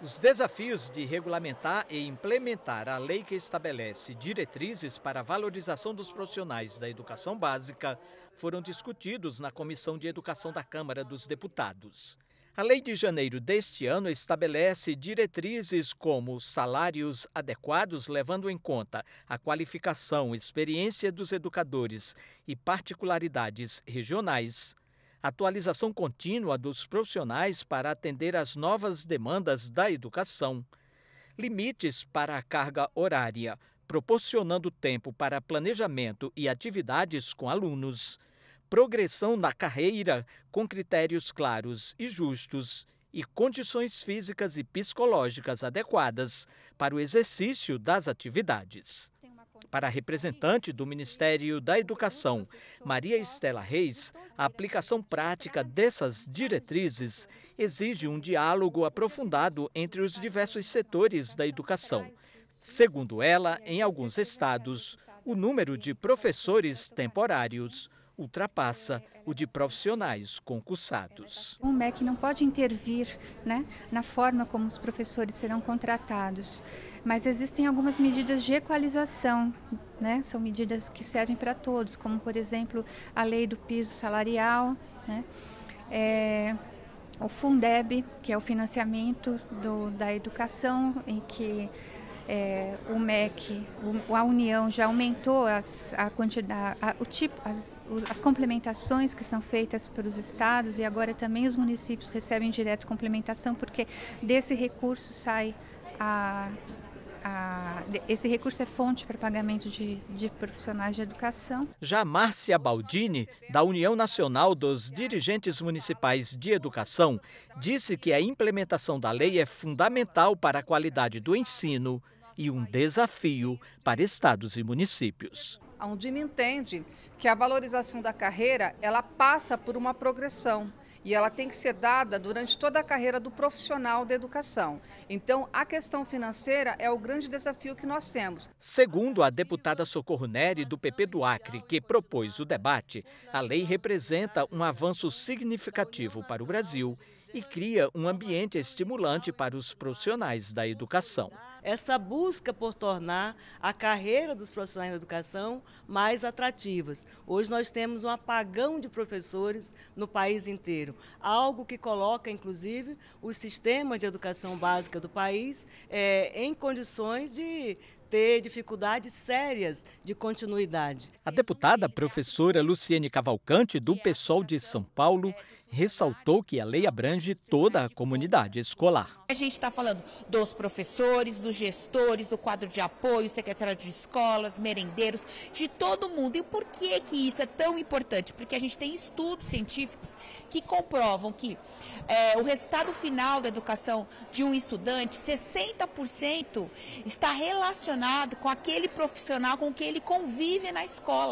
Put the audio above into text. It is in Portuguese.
Os desafios de regulamentar e implementar a lei que estabelece diretrizes para a valorização dos profissionais da educação básica foram discutidos na Comissão de Educação da Câmara dos Deputados. A lei de janeiro deste ano estabelece diretrizes como salários adequados, levando em conta a qualificação, experiência dos educadores e particularidades regionais, atualização contínua dos profissionais para atender às novas demandas da educação, limites para a carga horária, proporcionando tempo para planejamento e atividades com alunos, progressão na carreira com critérios claros e justos e condições físicas e psicológicas adequadas para o exercício das atividades. Para a representante do Ministério da Educação, Maria Estela Reis, a aplicação prática dessas diretrizes exige um diálogo aprofundado entre os diversos setores da educação. Segundo ela, em alguns estados, o número de professores temporários ultrapassa o de profissionais concursados. O MEC não pode intervir né, na forma como os professores serão contratados, mas existem algumas medidas de equalização. Né? São medidas que servem para todos, como, por exemplo, a lei do piso salarial, né? É, o Fundeb, que é o financiamento do, da educação, em que é, o MEC, o, a União já aumentou as, a quantidade, a, o tipo, as, as complementações que são feitas pelos estados e agora também os municípios recebem direto complementação, porque desse recurso sai a, a, esse recurso é fonte para pagamento de, de, profissionais de educação. Já Márcia Baldini, da União Nacional dos Dirigentes Municipais de Educação, disse que a implementação da lei é fundamental para a qualidade do ensino e um desafio para estados e municípios. A me entende que a valorização da carreira, ela passa por uma progressão e ela tem que ser dada durante toda a carreira do profissional da educação. Então, a questão financeira é o grande desafio que nós temos. Segundo a deputada Socorro Neri, do PP do Acre, que propôs o debate, a lei representa um avanço significativo para o Brasil e cria um ambiente estimulante para os profissionais da educação essa busca por tornar a carreira dos profissionais da educação mais atrativas. Hoje nós temos um apagão de professores no país inteiro, algo que coloca, inclusive, o sistema de educação básica do país é, em condições de ter dificuldades sérias de continuidade. A deputada professora Luciene Cavalcante, do PSOL de São Paulo, ressaltou que a lei abrange toda a comunidade escolar. A gente está falando dos professores, dos gestores, do quadro de apoio, secretário de escolas, merendeiros, de todo mundo. E por que, que isso é tão importante? Porque a gente tem estudos científicos que comprovam que é, o resultado final da educação de um estudante, 60% está relacionado com aquele profissional com que ele convive na escola.